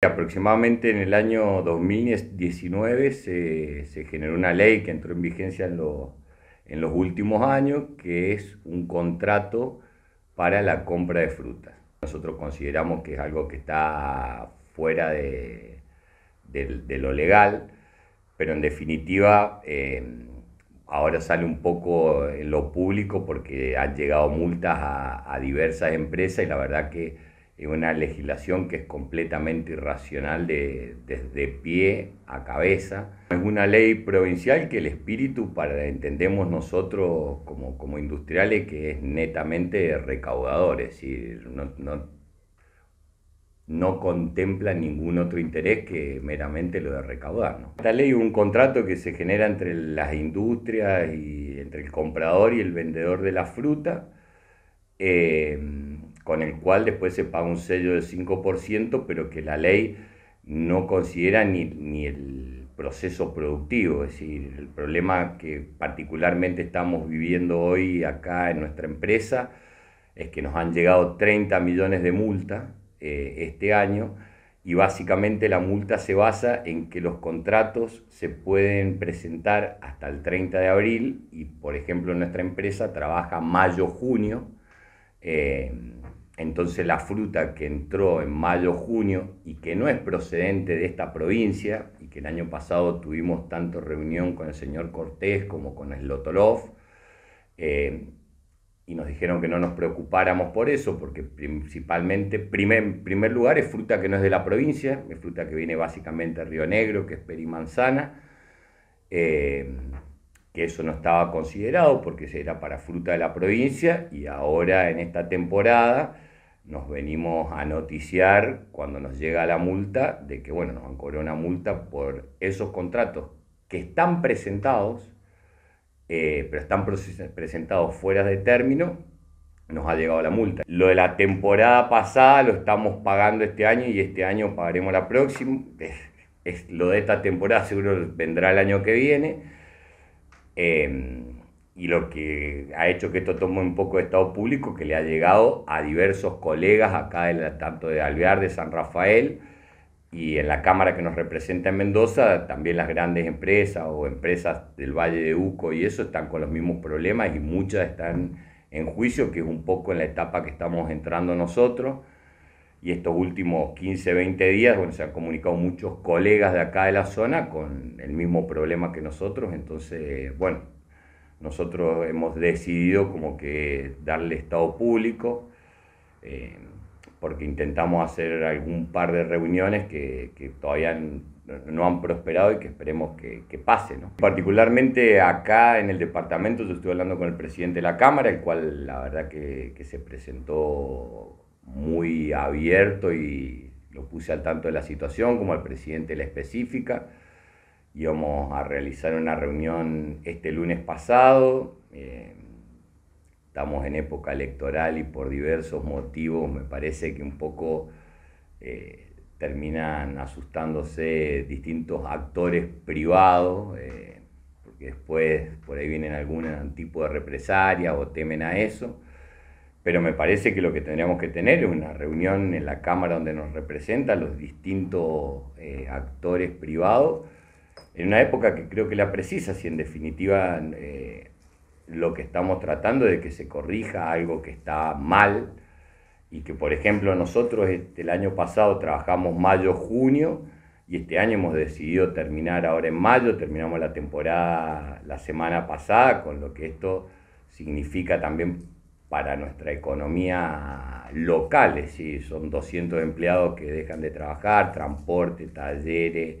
Aproximadamente en el año 2019 se, generó una ley que entró en vigencia en, los últimos años, que es un contrato para la compra de frutas. Nosotros consideramos que es algo que está fuera de, lo legal, pero en definitiva eh, ahora sale un poco en lo público porque han llegado multas a diversas empresas y la verdad que una legislación que es completamente irracional desde pie a cabeza. Es una ley provincial que el espíritu, para entendemos nosotros como, como industriales, que es netamente recaudador, es decir, no, no, no contempla ningún otro interés que meramente lo de recaudar. ¿no? Esta ley es un contrato que se genera entre las industrias y entre el comprador y el vendedor de la fruta. Eh, con el cual después se paga un sello del 5%, pero que la ley no considera ni, el proceso productivo, es decir, el problema que particularmente estamos viviendo hoy acá en nuestra empresa es que nos han llegado 30 millones de multas eh, este año y básicamente la multa se basa en que los contratos se pueden presentar hasta el 30 de abril y por ejemplo nuestra empresa trabaja mayo-junio. Eh, entonces la fruta que entró en mayo-junio y que no es procedente de esta provincia, y que el año pasado tuvimos tanto reunión con el señor Cortés como con Slotolov, eh, y nos dijeron que no nos preocupáramos por eso, porque principalmente, en primer lugar, es fruta que no es de la provincia, es fruta que viene básicamente de Río Negro, que es perimanzana, eh, que eso no estaba considerado porque era para fruta de la provincia, y ahora en esta temporada nos venimos a noticiar cuando nos llega la multa de que, bueno, nos han cobrado una multa por esos contratos que están presentados, eh, pero están presentados fuera de término, nos ha llegado la multa. Lo de la temporada pasada lo estamos pagando este año y este año pagaremos la próxima. Es, lo de esta temporada seguro vendrá el año que viene. Em, y lo que ha hecho que esto tome un poco de estado público, que le ha llegado a diversos colegas acá, de tanto de Alvear, de San Rafael, y en la Cámara que nos representa en Mendoza, también las grandes empresas o empresas del Valle de Uco y eso están con los mismos problemas y muchas están en juicio, que es un poco en la etapa que estamos entrando nosotros. Y estos últimos 15, 20 días, bueno, se han comunicado muchos colegas de acá de la zona con el mismo problema que nosotros. Entonces, bueno, nosotros hemos decidido como que darle estado público, eh, porque intentamos hacer algún par de reuniones que, que todavía no han prosperado y que esperemos que, que pase. ¿no? Particularmente acá en el departamento yo estuve hablando con el presidente de la Cámara, el cual la verdad que, que se presentó muy abierto y lo puse al tanto de la situación, como al presidente de la específica íbamos a realizar una reunión este lunes pasado. Eh, estamos en época electoral y por diversos motivos me parece que un poco eh, terminan asustándose distintos actores privados, eh, porque después por ahí vienen algún tipo de represalia o temen a eso. Pero me parece que lo que tendríamos que tener es una reunión en la Cámara donde nos representan los distintos actores privados en una época que creo que la precisa, si en definitiva eh, lo que estamos tratando es de que se corrija algo que está mal y que, por ejemplo, nosotros este, el año pasado trabajamos mayo-junio y este año hemos decidido terminar ahora en mayo, terminamos la temporada la semana pasada, con lo que esto significa también para nuestra economía local, es son 200 empleados que dejan de trabajar, transporte, talleres.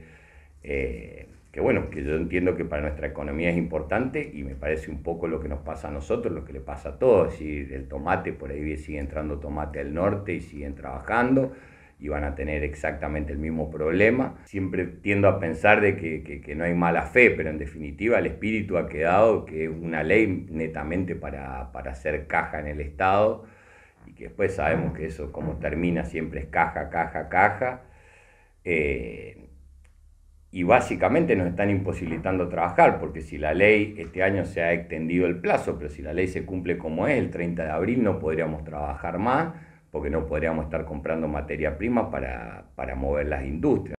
Eh, que bueno, que yo entiendo que para nuestra economía es importante y me parece un poco lo que nos pasa a nosotros, lo que le pasa a todos, si el tomate, por ahí sigue entrando tomate al norte y siguen trabajando y van a tener exactamente el mismo problema. Siempre tiendo a pensar de que, no hay mala fe, pero en definitiva el espíritu ha quedado que es una ley netamente para, hacer caja en el Estado y que después sabemos que eso como termina siempre es caja, caja, caja. Eh, y básicamente nos están imposibilitando trabajar, porque si la ley este año se ha extendido el plazo, pero si la ley se cumple como es, el 30 de abril no podríamos trabajar más, porque no podríamos estar comprando materia prima para, para mover las industrias.